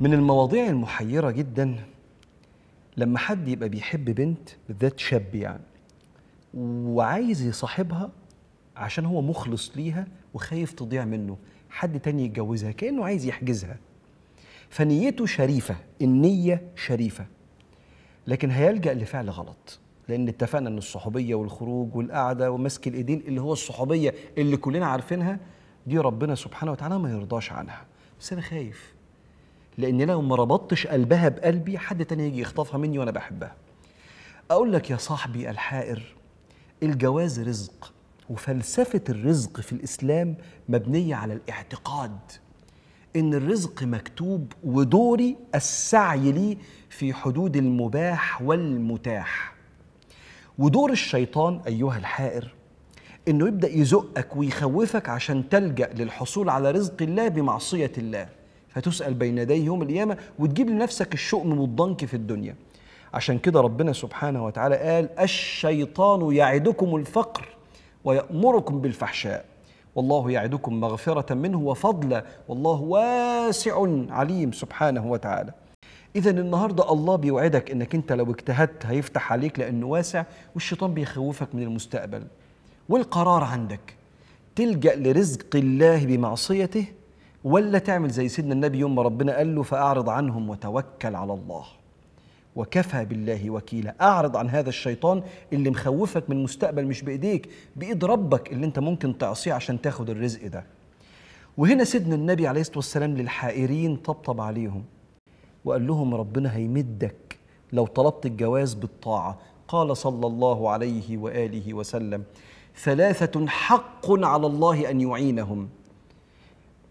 من المواضيع المحيرة جدا لما حد يبقى بيحب بنت بالذات شاب يعني وعايز يصاحبها عشان هو مخلص ليها وخايف تضيع منه حد تاني يتجوزها كأنه عايز يحجزها فنيته شريفة النية شريفة لكن هيلجأ لفعل غلط لأن اتفقنا أن الصحوبية والخروج والقعدة ومسك الإيدين اللي هو الصحوبية اللي كلنا عارفينها دي ربنا سبحانه وتعالى ما يرضاش عنها بس أنا خايف لان انا لو ما ربطتش قلبها بقلبي حد تاني يجي يخطفها مني وانا بحبها اقول لك يا صاحبي الحائر الجواز رزق وفلسفه الرزق في الاسلام مبنيه على الاعتقاد ان الرزق مكتوب ودوري السعي ليه في حدود المباح والمتاح ودور الشيطان ايها الحائر انه يبدا يزقك ويخوفك عشان تلجا للحصول على رزق الله بمعصيه الله فتسأل بين يدي يوم القيامة وتجيب لنفسك الشؤم والضنك في الدنيا عشان كده ربنا سبحانه وتعالى قال الشيطان يعدكم الفقر ويأمركم بالفحشاء والله يعدكم مغفرة منه وفضلا والله واسع عليم سبحانه وتعالى إذا النهاردة الله بيوعدك إنك أنت لو اجتهدت هيفتح عليك لأنه واسع والشيطان بيخوفك من المستقبل والقرار عندك تلجأ لرزق الله بمعصيته ولا تعمل زي سيدنا النبي يوم ما ربنا قال له فأعرض عنهم وتوكل على الله وكفى بالله وكيلا أعرض عن هذا الشيطان اللي مخوفك من مستقبل مش بإيديك بإيد ربك اللي انت ممكن تعصيه عشان تاخد الرزق ده وهنا سيدنا النبي عليه الصلاة والسلام للحائرين طبطب عليهم وقال لهم ربنا هيمدك لو طلبت الجواز بالطاعة قال صلى الله عليه وآله وسلم ثلاثة حق على الله أن يعينهم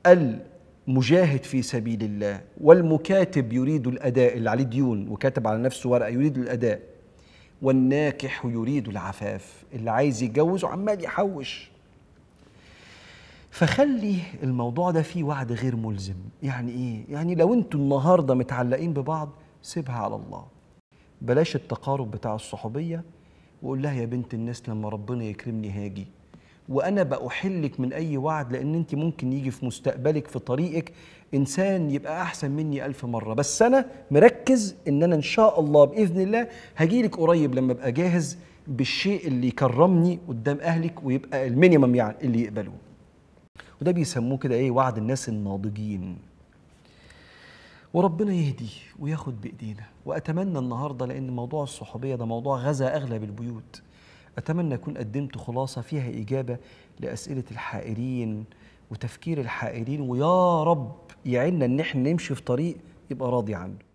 المجاهد في سبيل الله والمكاتب يريد الأداء اللي عليه ديون وكاتب على نفسه ورقة يريد الأداء والناكح يريد العفاف اللي عايز يتجوز وعمال يحوش فخلي الموضوع ده فيه وعد غير ملزم يعني ايه يعني لو انتوا النهارده متعلقين ببعض سيبها على الله بلاش التقارب بتاع الصحوبيه وقول لها يا بنت الناس لما ربنا يكرمني هاجي وانا باحلك من اي وعد لان انت ممكن يجي في مستقبلك في طريقك انسان يبقى احسن مني الف مره بس انا مركز ان انا ان شاء الله باذن الله هجيلك قريب لما ابقى جاهز بالشيء اللي يكرمني قدام اهلك ويبقى المينيمم يعني اللي يقبلوه وده بيسموه كده ايه وعد الناس الناضجين وربنا يهدي وياخد بايدينا واتمنى النهارده لان موضوع الصحوبيه ده موضوع غزا اغلب البيوت أتمنى أكون قدمت خلاصة فيها إجابة لأسئلة الحائرين وتفكير الحائرين ويا رب يعيننا إن إحنا نمشي في طريق يبقى راضي عنه